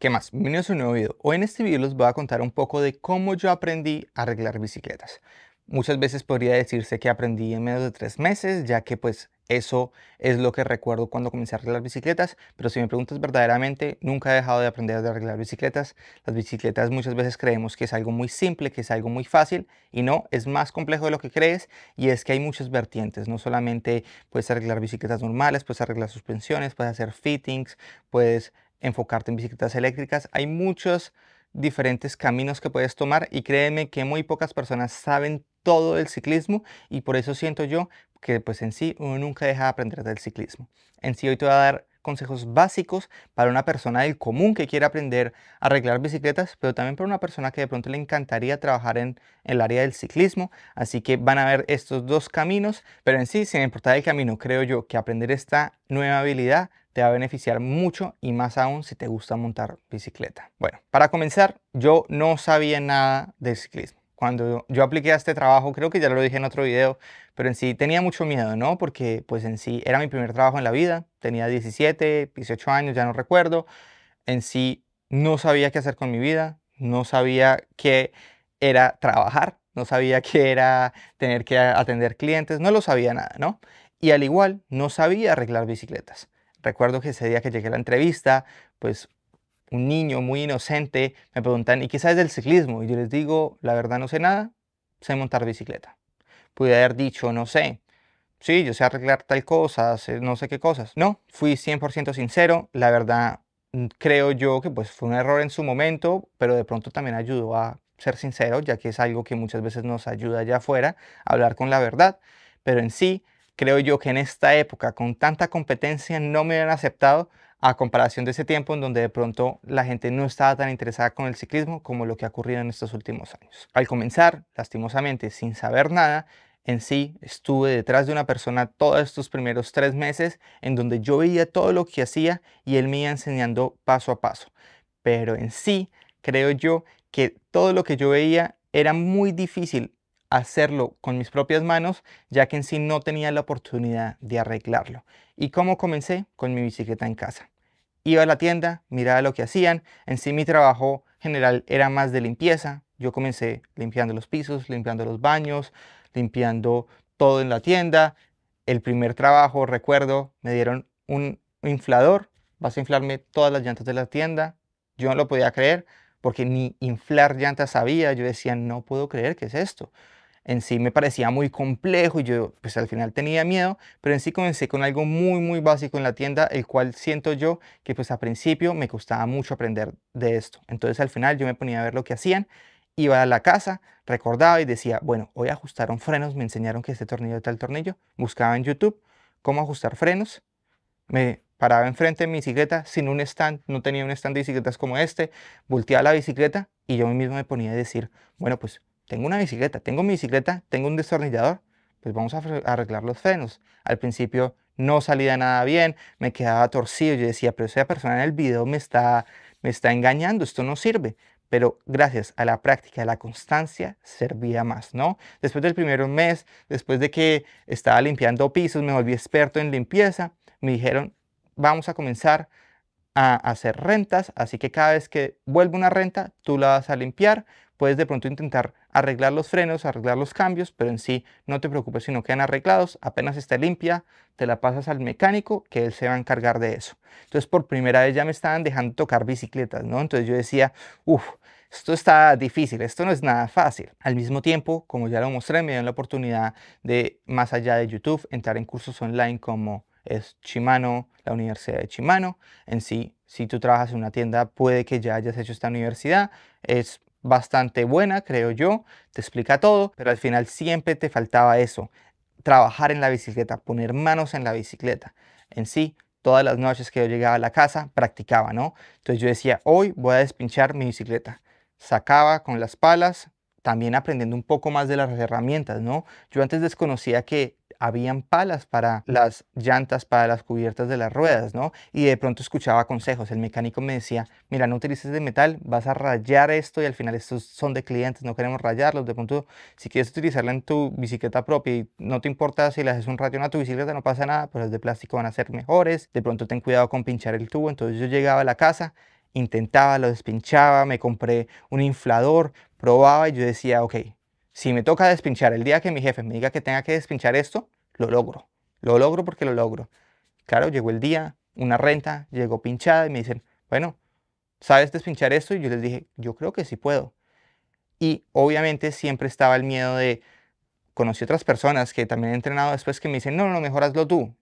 ¿Qué más? Bienvenidos a un nuevo video. Hoy en este video les voy a contar un poco de cómo yo aprendí a arreglar bicicletas. Muchas veces podría decirse que aprendí en menos de tres meses, ya que pues eso es lo que recuerdo cuando comencé a arreglar bicicletas, pero si me preguntas verdaderamente, nunca he dejado de aprender a arreglar bicicletas. Las bicicletas muchas veces creemos que es algo muy simple, que es algo muy fácil, y no, es más complejo de lo que crees, y es que hay muchas vertientes, no solamente puedes arreglar bicicletas normales, puedes arreglar suspensiones, puedes hacer fittings, puedes enfocarte en bicicletas eléctricas. Hay muchos diferentes caminos que puedes tomar y créeme que muy pocas personas saben todo del ciclismo y por eso siento yo que pues en sí uno nunca deja de aprender del ciclismo. En sí hoy te voy a dar consejos básicos para una persona del común que quiere aprender a arreglar bicicletas, pero también para una persona que de pronto le encantaría trabajar en el área del ciclismo. Así que van a ver estos dos caminos, pero en sí, sin importar el camino, creo yo que aprender esta nueva habilidad te va a beneficiar mucho y más aún si te gusta montar bicicleta. Bueno, para comenzar, yo no sabía nada de ciclismo. Cuando yo apliqué a este trabajo, creo que ya lo dije en otro video, pero en sí tenía mucho miedo, ¿no? Porque pues en sí era mi primer trabajo en la vida, tenía 17, 18 años, ya no recuerdo. En sí no sabía qué hacer con mi vida, no sabía qué era trabajar, no sabía qué era tener que atender clientes, no lo sabía nada, ¿no? Y al igual, no sabía arreglar bicicletas. Recuerdo que ese día que llegué a la entrevista, pues un niño muy inocente me preguntan, ¿y qué sabes del ciclismo? Y yo les digo, la verdad no sé nada, sé montar bicicleta. Pude haber dicho, no sé, sí, yo sé arreglar tal cosa, no sé qué cosas. No, fui 100% sincero, la verdad mm, creo yo que pues fue un error en su momento, pero de pronto también ayudó a ser sincero, ya que es algo que muchas veces nos ayuda allá afuera a hablar con la verdad, pero en sí creo yo que en esta época, con tanta competencia, no me hubieran aceptado a comparación de ese tiempo en donde de pronto la gente no estaba tan interesada con el ciclismo como lo que ha ocurrido en estos últimos años. Al comenzar, lastimosamente, sin saber nada, en sí estuve detrás de una persona todos estos primeros tres meses en donde yo veía todo lo que hacía y él me iba enseñando paso a paso. Pero en sí, creo yo que todo lo que yo veía era muy difícil hacerlo con mis propias manos, ya que en sí no tenía la oportunidad de arreglarlo. ¿Y cómo comencé? Con mi bicicleta en casa. Iba a la tienda, miraba lo que hacían, en sí mi trabajo general era más de limpieza. Yo comencé limpiando los pisos, limpiando los baños, limpiando todo en la tienda. El primer trabajo, recuerdo, me dieron un inflador, vas a inflarme todas las llantas de la tienda. Yo no lo podía creer porque ni inflar llantas sabía. Yo decía, no puedo creer que es esto en sí me parecía muy complejo y yo pues al final tenía miedo, pero en sí comencé con algo muy muy básico en la tienda, el cual siento yo que pues al principio me costaba mucho aprender de esto. Entonces al final yo me ponía a ver lo que hacían, iba a la casa, recordaba y decía, bueno, hoy ajustaron frenos, me enseñaron que este tornillo es tal tornillo, buscaba en YouTube cómo ajustar frenos, me paraba enfrente de mi bicicleta sin un stand, no tenía un stand de bicicletas como este, volteaba la bicicleta y yo mismo me ponía a decir, bueno, pues tengo una bicicleta, tengo mi bicicleta, tengo un destornillador, pues vamos a arreglar los frenos. Al principio no salía nada bien, me quedaba torcido, yo decía, pero esa persona en el video me está, me está engañando, esto no sirve. Pero gracias a la práctica, a la constancia, servía más, ¿no? Después del primer mes, después de que estaba limpiando pisos, me volví experto en limpieza, me dijeron, vamos a comenzar a hacer rentas, así que cada vez que vuelve una renta, tú la vas a limpiar, puedes de pronto intentar arreglar los frenos, arreglar los cambios, pero en sí no te preocupes si no quedan arreglados, apenas esté limpia, te la pasas al mecánico que él se va a encargar de eso. Entonces por primera vez ya me estaban dejando tocar bicicletas, ¿no? Entonces yo decía, uff, esto está difícil, esto no es nada fácil. Al mismo tiempo, como ya lo mostré, me dieron la oportunidad de, más allá de YouTube, entrar en cursos online como es Shimano, la Universidad de Shimano, En sí, si tú trabajas en una tienda, puede que ya hayas hecho esta universidad. Es bastante buena, creo yo, te explica todo, pero al final siempre te faltaba eso, trabajar en la bicicleta, poner manos en la bicicleta. En sí, todas las noches que yo llegaba a la casa, practicaba, ¿no? Entonces yo decía, hoy voy a despinchar mi bicicleta. Sacaba con las palas, también aprendiendo un poco más de las herramientas, ¿no? Yo antes desconocía que habían palas para las llantas, para las cubiertas de las ruedas, ¿no? Y de pronto escuchaba consejos. El mecánico me decía, mira, no utilices de metal, vas a rayar esto y al final estos son de clientes, no queremos rayarlos. De pronto, si quieres utilizarla en tu bicicleta propia y no te importa si le haces un ratio a tu bicicleta, no pasa nada, pues las de plástico van a ser mejores. De pronto ten cuidado con pinchar el tubo. Entonces yo llegaba a la casa intentaba, lo despinchaba, me compré un inflador, probaba y yo decía, ok, si me toca despinchar el día que mi jefe me diga que tenga que despinchar esto, lo logro. Lo logro porque lo logro. Claro, llegó el día, una renta, llegó pinchada y me dicen, bueno, ¿sabes despinchar esto? Y yo les dije, yo creo que sí puedo. Y obviamente siempre estaba el miedo de, conocí otras personas que también he entrenado después que me dicen, no, no, mejor hazlo tú.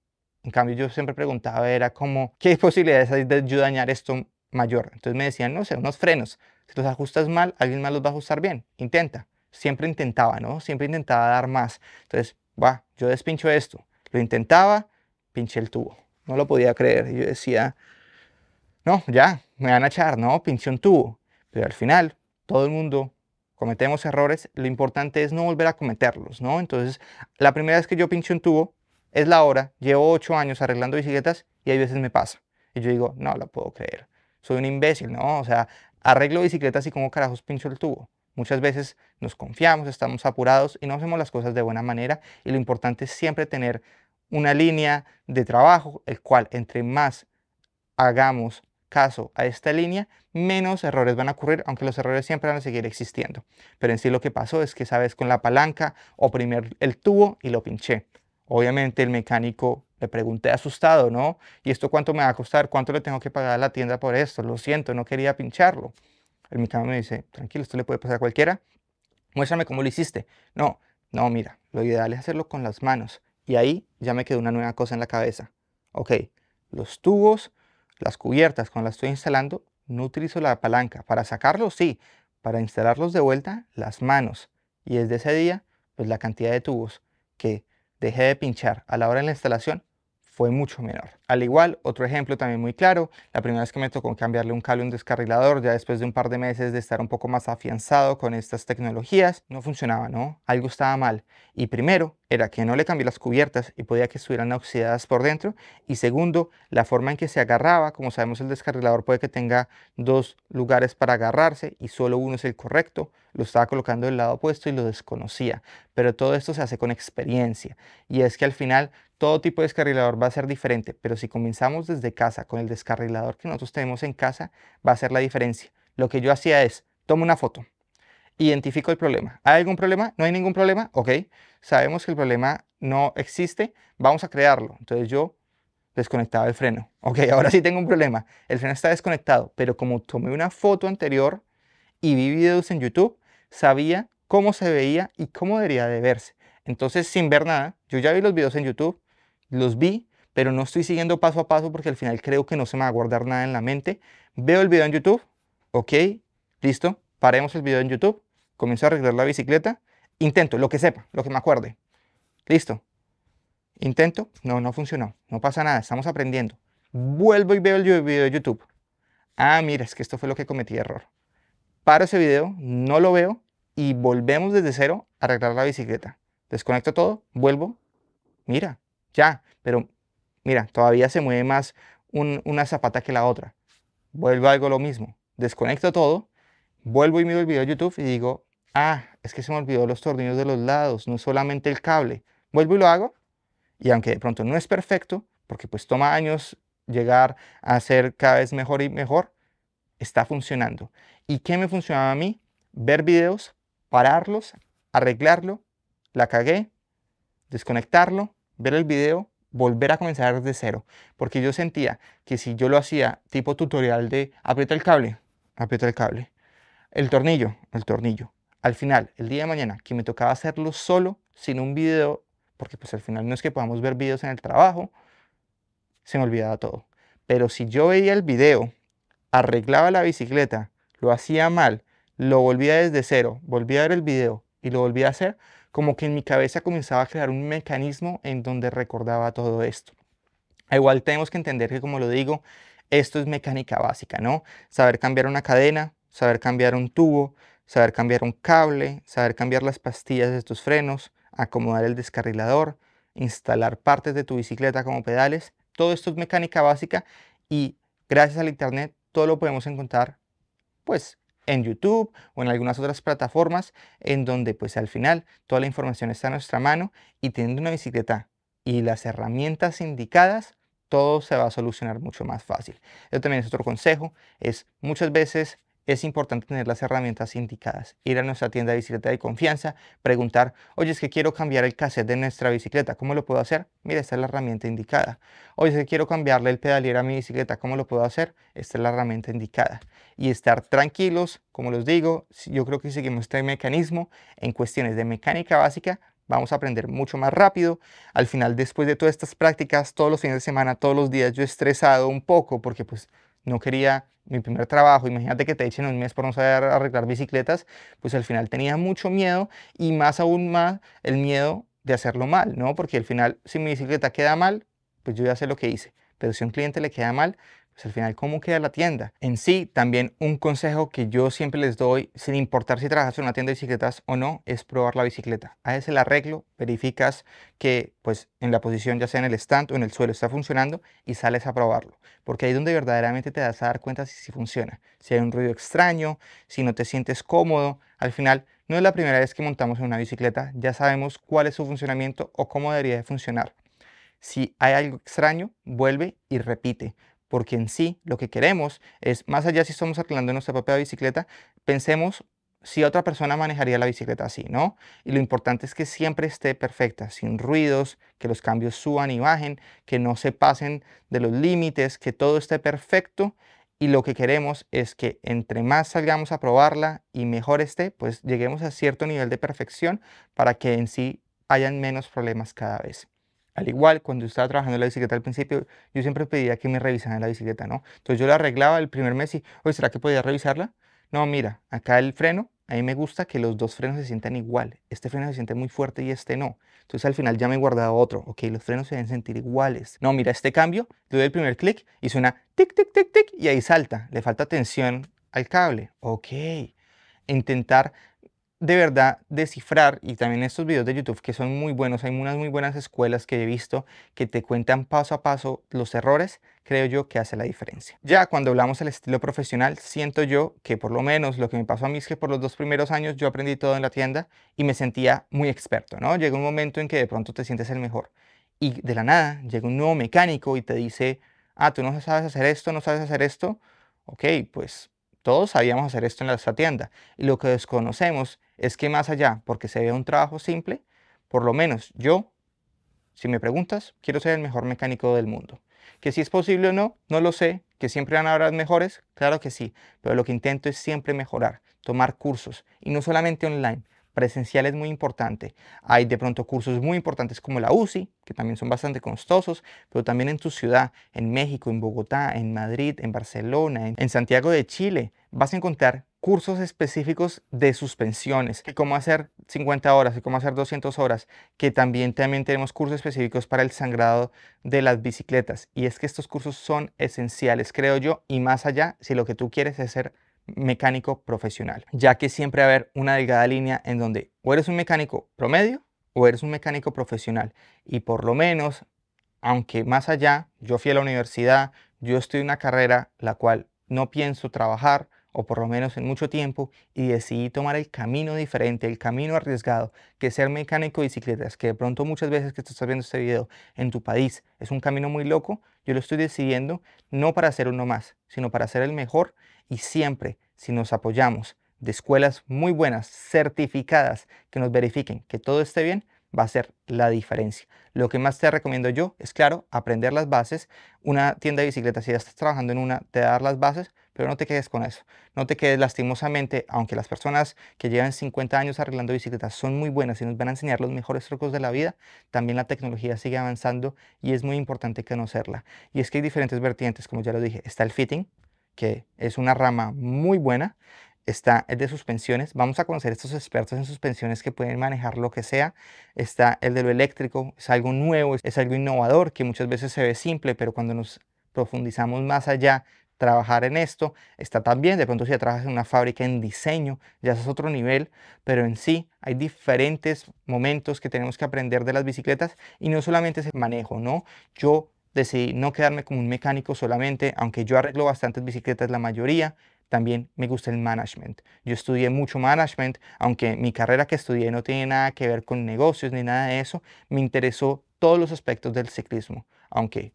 En cambio, yo siempre preguntaba, era como, ¿qué posibilidades hay de yo dañar esto mayor? Entonces me decían, no sé, unos frenos. Si los ajustas mal, alguien más los va a ajustar bien. Intenta siempre intentaba, ¿no? Siempre intentaba dar más. Entonces, va, yo despincho esto. Lo intentaba, pinché el tubo. No lo podía creer. yo decía, no, ya, me van a echar, no, pinché un tubo. Pero al final, todo el mundo cometemos errores. Lo importante es no volver a cometerlos, ¿no? Entonces, la primera vez que yo pinché un tubo es la hora. Llevo ocho años arreglando bicicletas y hay veces me pasa. Y yo digo, no, lo puedo creer. Soy un imbécil, ¿no? O sea, arreglo bicicletas y como carajos pincho el tubo. Muchas veces nos confiamos, estamos apurados y no hacemos las cosas de buena manera y lo importante es siempre tener una línea de trabajo, el cual entre más hagamos caso a esta línea, menos errores van a ocurrir, aunque los errores siempre van a seguir existiendo. Pero en sí lo que pasó es que sabes con la palanca oprimí el tubo y lo pinché. Obviamente el mecánico le pregunté asustado, ¿no? ¿Y esto cuánto me va a costar? ¿Cuánto le tengo que pagar a la tienda por esto? Lo siento, no quería pincharlo. El cama me dice, tranquilo, esto le puede pasar a cualquiera, muéstrame cómo lo hiciste. No, no, mira, lo ideal es hacerlo con las manos. Y ahí ya me quedó una nueva cosa en la cabeza. Ok, los tubos, las cubiertas cuando las estoy instalando, no utilizo la palanca. Para sacarlos, sí. Para instalarlos de vuelta, las manos. Y desde ese día, pues la cantidad de tubos que dejé de pinchar a la hora de la instalación fue mucho menor. Al igual, otro ejemplo también muy claro, la primera vez que me tocó cambiarle un cable a un descarrilador, ya después de un par de meses de estar un poco más afianzado con estas tecnologías, no funcionaba, ¿no? Algo estaba mal. Y primero, era que no le cambié las cubiertas y podía que estuvieran oxidadas por dentro. Y segundo, la forma en que se agarraba, como sabemos el descarrilador puede que tenga dos lugares para agarrarse y solo uno es el correcto, lo estaba colocando del lado opuesto y lo desconocía. Pero todo esto se hace con experiencia. Y es que al final todo tipo de descarrilador va a ser diferente, pero si comenzamos desde casa con el descarrilador que nosotros tenemos en casa, va a ser la diferencia. Lo que yo hacía es, tomo una foto, identifico el problema. ¿Hay algún problema? ¿No hay ningún problema? Ok, sabemos que el problema no existe, vamos a crearlo. Entonces yo desconectaba el freno. Ok, ahora sí tengo un problema. El freno está desconectado, pero como tomé una foto anterior y vi videos en YouTube, sabía cómo se veía y cómo debería de verse. Entonces, sin ver nada, yo ya vi los videos en YouTube, los vi, pero no estoy siguiendo paso a paso porque al final creo que no se me va a guardar nada en la mente. Veo el video en YouTube, ok, listo, paremos el video en YouTube, comienzo a arreglar la bicicleta, intento, lo que sepa, lo que me acuerde, listo. Intento, no, no funcionó, no pasa nada, estamos aprendiendo. Vuelvo y veo el video de YouTube. Ah, mira, es que esto fue lo que cometí error. Paro ese video, no lo veo y volvemos desde cero a arreglar la bicicleta. Desconecto todo, vuelvo, mira, ya, pero mira, todavía se mueve más una zapata que la otra. Vuelvo a algo lo mismo. Desconecto todo, vuelvo y miro el video de YouTube y digo, ah, es que se me olvidó los tornillos de los lados, no solamente el cable. Vuelvo y lo hago. Y aunque de pronto no es perfecto, porque pues toma años llegar a ser cada vez mejor y mejor, está funcionando. ¿Y qué me funcionaba a mí? Ver videos, pararlos, arreglarlo, la cagué, desconectarlo, ver el video, volver a comenzar desde cero, porque yo sentía que si yo lo hacía tipo tutorial de aprieta el cable, aprieta el cable, el tornillo, el tornillo, al final, el día de mañana, que me tocaba hacerlo solo, sin un video, porque pues al final no es que podamos ver videos en el trabajo, se me olvidaba todo. Pero si yo veía el video, arreglaba la bicicleta, lo hacía mal, lo volvía desde cero, volvía a ver el video y lo volvía a hacer, como que en mi cabeza comenzaba a crear un mecanismo en donde recordaba todo esto. Igual tenemos que entender que, como lo digo, esto es mecánica básica, ¿no? Saber cambiar una cadena, saber cambiar un tubo, saber cambiar un cable, saber cambiar las pastillas de tus frenos, acomodar el descarrilador, instalar partes de tu bicicleta como pedales. Todo esto es mecánica básica y gracias al Internet todo lo podemos encontrar pues en YouTube o en algunas otras plataformas en donde pues al final toda la información está a nuestra mano y teniendo una bicicleta y las herramientas indicadas, todo se va a solucionar mucho más fácil. Eso también es otro consejo, es muchas veces es importante tener las herramientas indicadas. Ir a nuestra tienda de bicicleta de confianza, preguntar, oye, es que quiero cambiar el cassette de nuestra bicicleta, ¿cómo lo puedo hacer? Mira, esta es la herramienta indicada. Oye, es que quiero cambiarle el pedalier a mi bicicleta, ¿cómo lo puedo hacer? Esta es la herramienta indicada. Y estar tranquilos, como les digo, yo creo que si seguimos este mecanismo en cuestiones de mecánica básica, vamos a aprender mucho más rápido. Al final, después de todas estas prácticas, todos los fines de semana, todos los días, yo he estresado un poco porque pues no quería mi primer trabajo, imagínate que te echen un mes por no saber arreglar bicicletas, pues al final tenía mucho miedo y más aún más el miedo de hacerlo mal, ¿no? Porque al final, si mi bicicleta queda mal, pues yo ya sé lo que hice. Pero si a un cliente le queda mal, pues al final, ¿cómo queda la tienda? En sí, también un consejo que yo siempre les doy, sin importar si trabajas en una tienda de bicicletas o no, es probar la bicicleta. Haces el arreglo, verificas que pues en la posición, ya sea en el stand o en el suelo, está funcionando y sales a probarlo. Porque ahí es donde verdaderamente te das a dar cuenta si, si funciona. Si hay un ruido extraño, si no te sientes cómodo. Al final, no es la primera vez que montamos en una bicicleta, ya sabemos cuál es su funcionamiento o cómo debería de funcionar. Si hay algo extraño, vuelve y repite, porque en sí lo que queremos es, más allá si estamos arreglando nuestra propia bicicleta, pensemos si otra persona manejaría la bicicleta así, ¿no? Y lo importante es que siempre esté perfecta, sin ruidos, que los cambios suban y bajen, que no se pasen de los límites, que todo esté perfecto. Y lo que queremos es que entre más salgamos a probarla y mejor esté, pues lleguemos a cierto nivel de perfección para que en sí hayan menos problemas cada vez. Al igual, cuando estaba trabajando la bicicleta al principio, yo siempre pedía que me revisaran la bicicleta, ¿no? Entonces yo la arreglaba el primer mes y, oye, ¿será que podía revisarla? No, mira, acá el freno, a mí me gusta que los dos frenos se sientan igual. Este freno se siente muy fuerte y este no. Entonces al final ya me he guardado otro. Ok, los frenos se deben sentir iguales. No, mira, este cambio, le doy el primer clic y suena tic, tic, tic, tic y ahí salta. Le falta tensión al cable. Ok. Intentar de verdad descifrar y también estos videos de YouTube que son muy buenos, hay unas muy buenas escuelas que he visto que te cuentan paso a paso los errores, creo yo que hace la diferencia. Ya cuando hablamos del estilo profesional, siento yo que por lo menos lo que me pasó a mí es que por los dos primeros años yo aprendí todo en la tienda y me sentía muy experto, ¿no? Llega un momento en que de pronto te sientes el mejor y de la nada llega un nuevo mecánico y te dice, ah, tú no sabes hacer esto, no sabes hacer esto, ok, pues todos sabíamos hacer esto en nuestra tienda y lo que desconocemos es que más allá, porque se ve un trabajo simple, por lo menos yo, si me preguntas, quiero ser el mejor mecánico del mundo. Que si es posible o no, no lo sé, que siempre van a haber mejores, claro que sí, pero lo que intento es siempre mejorar, tomar cursos, y no solamente online, presencial es muy importante. Hay de pronto cursos muy importantes como la UCI, que también son bastante costosos, pero también en tu ciudad, en México, en Bogotá, en Madrid, en Barcelona, en, Santiago de Chile, vas a encontrar cursos específicos de suspensiones, que cómo hacer 50 horas y cómo hacer 200 horas, que también, también tenemos cursos específicos para el sangrado de las bicicletas. Y es que estos cursos son esenciales, creo yo, y más allá, si lo que tú quieres es ser mecánico profesional, ya que siempre va a haber una delgada línea en donde o eres un mecánico promedio o eres un mecánico profesional. Y por lo menos, aunque más allá, yo fui a la universidad, yo estoy en una carrera la cual no pienso trabajar, o por lo menos en mucho tiempo, y decidí tomar el camino diferente, el camino arriesgado, que ser mecánico de bicicletas, que de pronto muchas veces que estás viendo este video en tu país es un camino muy loco, yo lo estoy decidiendo no para ser uno más, sino para ser el mejor y siempre, si nos apoyamos de escuelas muy buenas, certificadas, que nos verifiquen que todo esté bien, va a ser la diferencia. Lo que más te recomiendo yo es, claro, aprender las bases. Una tienda de bicicletas, si ya estás trabajando en una, te dar las bases, pero no te quedes con eso. No te quedes lastimosamente, aunque las personas que llevan 50 años arreglando bicicletas son muy buenas y nos van a enseñar los mejores trucos de la vida, también la tecnología sigue avanzando y es muy importante conocerla. Y es que hay diferentes vertientes, como ya lo dije, está el fitting, que es una rama muy buena, está el de suspensiones. Vamos a conocer estos expertos en suspensiones que pueden manejar lo que sea. Está el de lo eléctrico, es algo nuevo, es algo innovador que muchas veces se ve simple, pero cuando nos profundizamos más allá trabajar en esto. Está también, de pronto si ya trabajas en una fábrica en diseño, ya es otro nivel, pero en sí hay diferentes momentos que tenemos que aprender de las bicicletas y no solamente es el manejo, ¿no? Yo decidí no quedarme como un mecánico solamente, aunque yo arreglo bastantes bicicletas, la mayoría, también me gusta el management. Yo estudié mucho management, aunque mi carrera que estudié no tiene nada que ver con negocios ni nada de eso, me interesó todos los aspectos del ciclismo, aunque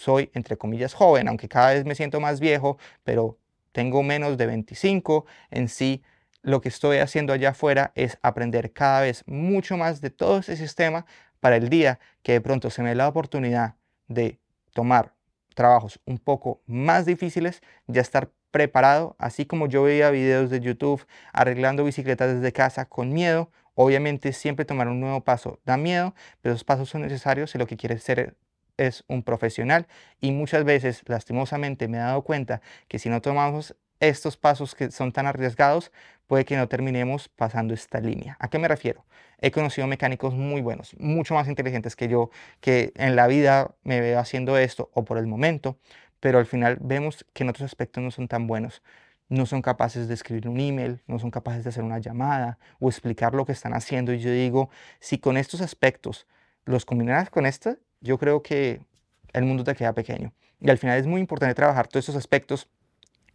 soy, entre comillas, joven, aunque cada vez me siento más viejo, pero tengo menos de 25, en sí lo que estoy haciendo allá afuera es aprender cada vez mucho más de todo ese sistema para el día que de pronto se me dé la oportunidad de tomar trabajos un poco más difíciles, ya estar preparado, así como yo veía videos de YouTube arreglando bicicletas desde casa con miedo, obviamente siempre tomar un nuevo paso da miedo, pero esos pasos son necesarios si lo que quieres ser es un profesional y muchas veces, lastimosamente, me he dado cuenta que si no tomamos estos pasos que son tan arriesgados, puede que no terminemos pasando esta línea. ¿A qué me refiero? He conocido mecánicos muy buenos, mucho más inteligentes que yo, que en la vida me veo haciendo esto o por el momento, pero al final vemos que en otros aspectos no son tan buenos. No son capaces de escribir un email, no son capaces de hacer una llamada o explicar lo que están haciendo. Y yo digo, si con estos aspectos los combinas con este, yo creo que el mundo te queda pequeño. Y al final es muy importante trabajar todos esos aspectos.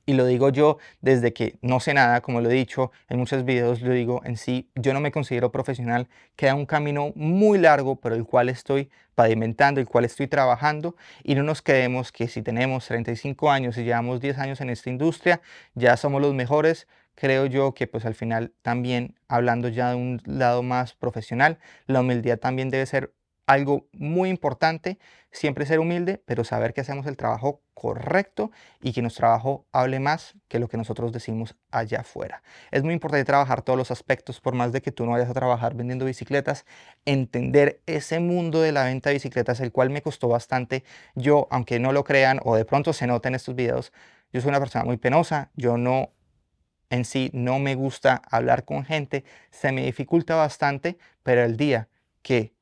Y lo digo yo desde que no sé nada, como lo he dicho en muchos videos, lo digo en sí, yo no me considero profesional. Queda un camino muy largo, pero el cual estoy pavimentando, el cual estoy trabajando. Y no nos quedemos que si tenemos 35 años y llevamos 10 años en esta industria, ya somos los mejores creo yo que pues al final también hablando ya de un lado más profesional, la humildad también debe ser algo muy importante, siempre ser humilde, pero saber que hacemos el trabajo correcto y que nuestro trabajo hable más que lo que nosotros decimos allá afuera. Es muy importante trabajar todos los aspectos, por más de que tú no vayas a trabajar vendiendo bicicletas, entender ese mundo de la venta de bicicletas, el cual me costó bastante. Yo, aunque no lo crean o de pronto se noten en estos videos, yo soy una persona muy penosa, yo no en sí no me gusta hablar con gente, se me dificulta bastante, pero el día que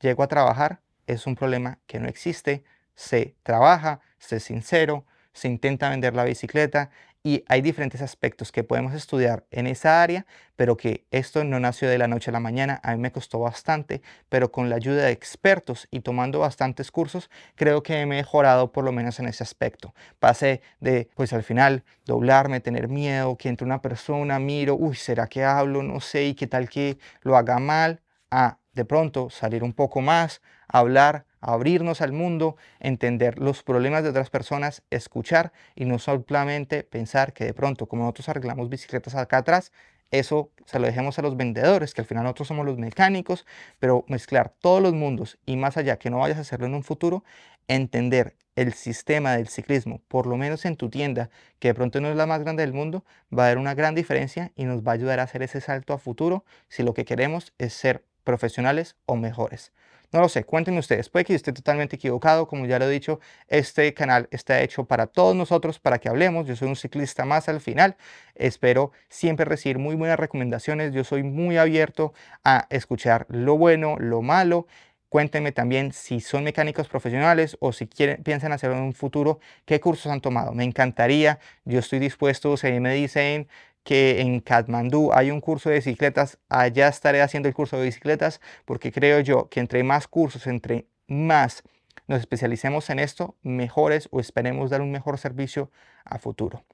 llego a trabajar, es un problema que no existe, se trabaja, se es sincero, se intenta vender la bicicleta y hay diferentes aspectos que podemos estudiar en esa área, pero que esto no nació de la noche a la mañana, a mí me costó bastante, pero con la ayuda de expertos y tomando bastantes cursos, creo que he mejorado por lo menos en ese aspecto. Pasé de, pues al final, doblarme, tener miedo, que entre una persona, miro, uy, ¿será que hablo? No sé, y qué tal que lo haga mal, a de pronto salir un poco más, hablar, abrirnos al mundo, entender los problemas de otras personas, escuchar y no solamente pensar que de pronto, como nosotros arreglamos bicicletas acá atrás, eso se lo dejemos a los vendedores, que al final nosotros somos los mecánicos, pero mezclar todos los mundos y más allá, que no vayas a hacerlo en un futuro, entender el sistema del ciclismo, por lo menos en tu tienda, que de pronto no es la más grande del mundo, va a dar una gran diferencia y nos va a ayudar a hacer ese salto a futuro si lo que queremos es ser profesionales o mejores. No lo sé, cuéntenme ustedes. Puede que esté totalmente equivocado, como ya lo he dicho, este canal está hecho para todos nosotros, para que hablemos. Yo soy un ciclista más al final. Espero siempre recibir muy buenas recomendaciones. Yo soy muy abierto a escuchar lo bueno, lo malo. Cuéntenme también si son mecánicos profesionales o si quieren, piensan hacerlo en un futuro, qué cursos han tomado. Me encantaría, yo estoy dispuesto, si me dicen que en Katmandú hay un curso de bicicletas, allá estaré haciendo el curso de bicicletas porque creo yo que entre más cursos, entre más nos especialicemos en esto, mejores o esperemos dar un mejor servicio a futuro.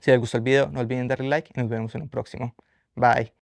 Si les gustó el video, no olviden darle like y nos vemos en un próximo. Bye.